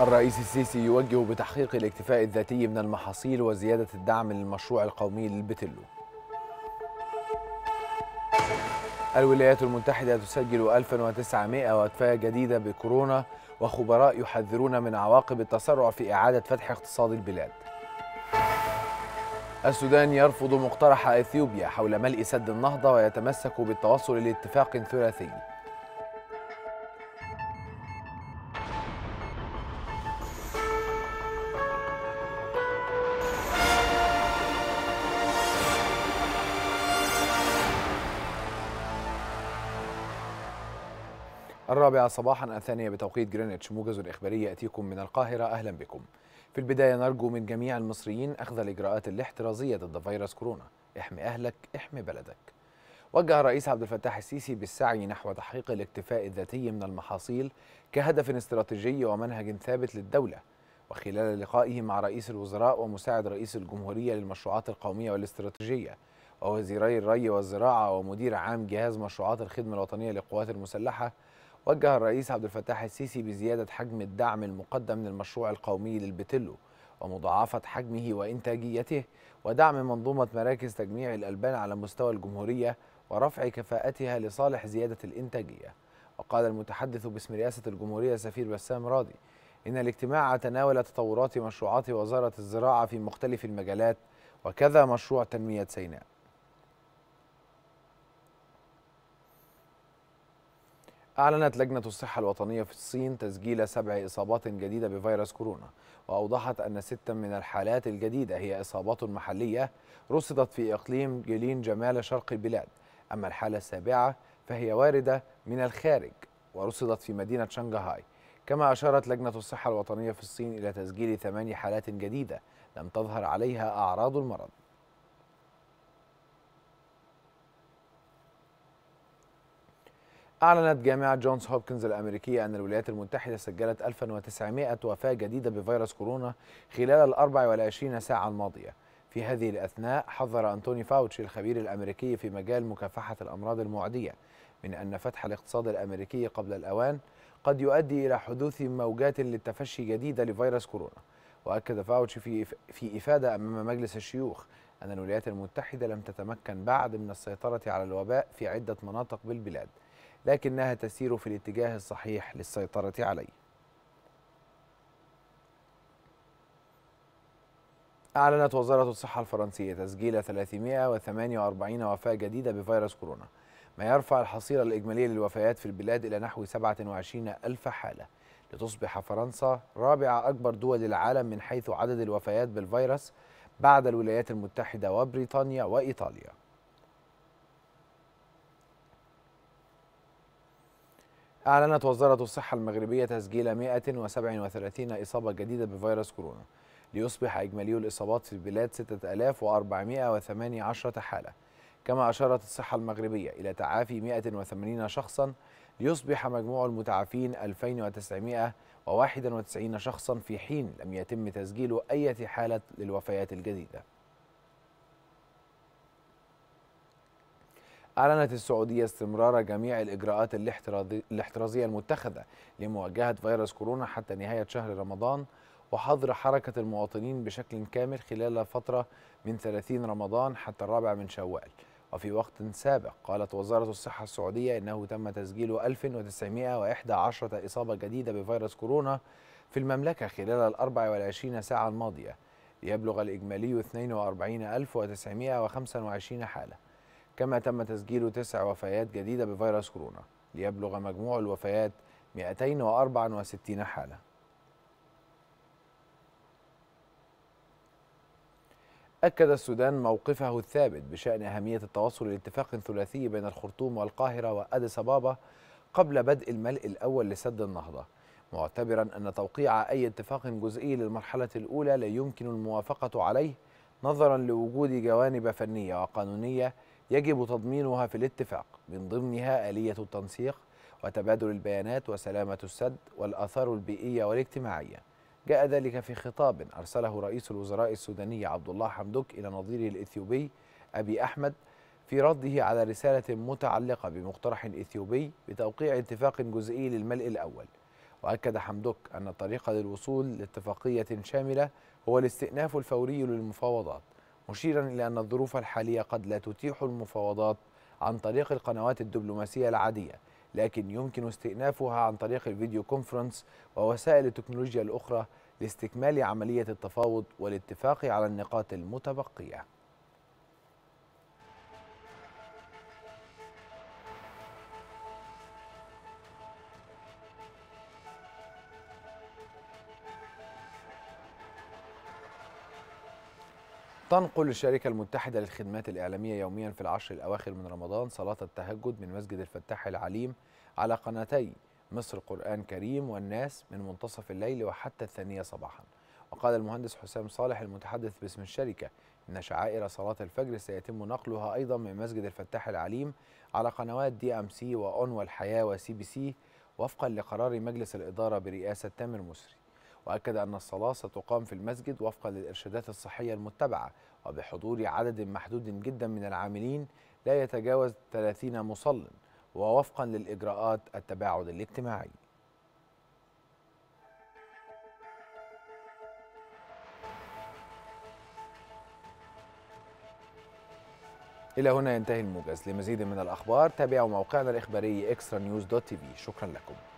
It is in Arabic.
الرئيس السيسي يوجه بتحقيق الاكتفاء الذاتي من المحاصيل وزيادة الدعم للمشروع القومي للبتلو الولايات المتحدة تسجل 1900 وفاة جديدة بكورونا وخبراء يحذرون من عواقب التسرع في إعادة فتح اقتصاد البلاد السودان يرفض مقترح اثيوبيا حول ملء سد النهضه ويتمسك بالتوصل لاتفاق ثلاثي الرابعة صباحا الثانية بتوقيت جرينتش موجز الإخبارية يأتيكم من القاهرة أهلا بكم في البداية نرجو من جميع المصريين أخذ الإجراءات الاحترازية ضد فيروس كورونا احمي أهلك احمي بلدك وجه الرئيس عبد الفتاح السيسي بالسعي نحو تحقيق الاكتفاء الذاتي من المحاصيل كهدف استراتيجي ومنهج ثابت للدولة وخلال لقائه مع رئيس الوزراء ومساعد رئيس الجمهورية للمشروعات القومية والاستراتيجية ووزيري الري والزراعة ومدير عام جهاز مشروعات الخدمة الوطنية للقوات المسلحة وجه الرئيس عبد الفتاح السيسي بزيادة حجم الدعم المقدم للمشروع القومي للبتلو ومضاعفة حجمه وإنتاجيته ودعم منظومة مراكز تجميع الألبان على مستوى الجمهورية ورفع كفاءتها لصالح زيادة الإنتاجية وقال المتحدث باسم رئاسة الجمهورية سفير بسام راضي إن الاجتماع تناول تطورات مشروعات وزارة الزراعة في مختلف المجالات وكذا مشروع تنمية سيناء أعلنت لجنة الصحة الوطنية في الصين تسجيل سبع إصابات جديدة بفيروس كورونا وأوضحت أن ستا من الحالات الجديدة هي إصابات محلية رصدت في إقليم جيلين جمال شرق البلاد أما الحالة السابعة فهي واردة من الخارج ورصدت في مدينة شنغهاي كما أشارت لجنة الصحة الوطنية في الصين إلى تسجيل ثماني حالات جديدة لم تظهر عليها أعراض المرض أعلنت جامعة جونز هوبكنز الأمريكية أن الولايات المتحدة سجلت 1900 وفاة جديدة بفيروس كورونا خلال ال 24 ساعة الماضية. في هذه الأثناء حذر أنتوني فاوتشي الخبير الأمريكي في مجال مكافحة الأمراض المعدية من أن فتح الاقتصاد الأمريكي قبل الأوان قد يؤدي إلى حدوث موجات للتفشي جديدة لفيروس كورونا. وأكد فاوتشي في, في إفادة أمام مجلس الشيوخ أن الولايات المتحدة لم تتمكن بعد من السيطرة على الوباء في عدة مناطق بالبلاد. لكنها تسير في الاتجاه الصحيح للسيطرة عليه أعلنت وزارة الصحة الفرنسية تسجيل 348 وفاة جديدة بفيروس كورونا ما يرفع الحصيلة الإجمالية للوفيات في البلاد إلى نحو 27 ألف حالة لتصبح فرنسا رابع أكبر دول العالم من حيث عدد الوفيات بالفيروس بعد الولايات المتحدة وبريطانيا وإيطاليا أعلنت وزارة الصحة المغربية تسجيل 137 إصابة جديدة بفيروس كورونا ليصبح إجمالي الإصابات في البلاد 6418 حالة كما أشارت الصحة المغربية إلى تعافي 180 شخصا ليصبح مجموع المتعافين 2991 شخصا في حين لم يتم تسجيل أي حالة للوفيات الجديدة أعلنت السعودية استمرار جميع الإجراءات الاحترازية المتخذة لمواجهة فيروس كورونا حتى نهاية شهر رمضان وحظر حركة المواطنين بشكل كامل خلال فترة من 30 رمضان حتى الرابع من شوال وفي وقت سابق قالت وزارة الصحة السعودية إنه تم تسجيل 1911 إصابة جديدة بفيروس كورونا في المملكة خلال ال 24 ساعة الماضية ليبلغ الإجمالي 42925 حالة كما تم تسجيل تسع وفيات جديدة بفيروس كورونا ليبلغ مجموع الوفيات 264 حالة أكد السودان موقفه الثابت بشأن أهمية التوصل لاتفاق ثلاثي بين الخرطوم والقاهرة وأديس أبابا قبل بدء الملء الأول لسد النهضة معتبرا أن توقيع أي اتفاق جزئي للمرحلة الأولى لا يمكن الموافقة عليه نظرا لوجود جوانب فنية وقانونية يجب تضمينها في الاتفاق من ضمنها آلية التنسيق وتبادل البيانات وسلامة السد والآثار البيئية والاجتماعية جاء ذلك في خطاب أرسله رئيس الوزراء السوداني عبد الله حمدوك إلى نظيره الإثيوبي أبي أحمد في رده على رسالة متعلقة بمقترح إثيوبي بتوقيع اتفاق جزئي للملء الأول وأكد حمدوك أن الطريقة للوصول لاتفاقية شاملة هو الاستئناف الفوري للمفاوضات مشيرا إلى أن الظروف الحالية قد لا تتيح المفاوضات عن طريق القنوات الدبلوماسية العادية لكن يمكن استئنافها عن طريق الفيديو كونفرنس ووسائل التكنولوجيا الأخرى لاستكمال عملية التفاوض والاتفاق على النقاط المتبقية تنقل الشركة المتحدة للخدمات الإعلامية يوميا في العشر الأواخر من رمضان صلاة التهجد من مسجد الفتاح العليم على قناتي مصر قرآن كريم والناس من منتصف الليل وحتى الثانية صباحا وقال المهندس حسام صالح المتحدث باسم الشركة إن شعائر صلاة الفجر سيتم نقلها أيضا من مسجد الفتاح العليم على قنوات دي أم سي وأون والحياة وسي بي سي وفقا لقرار مجلس الإدارة برئاسة تامر مسري وأكد أن الصلاة ستقام في المسجد وفقا للإرشادات الصحية المتبعة وبحضور عدد محدود جدا من العاملين لا يتجاوز 30 مصل ووفقا للإجراءات التباعد الاجتماعي إلى هنا ينتهي الموجز لمزيد من الأخبار تابعوا موقعنا الإخباري إكسترا نيوز دوت تي في شكرا لكم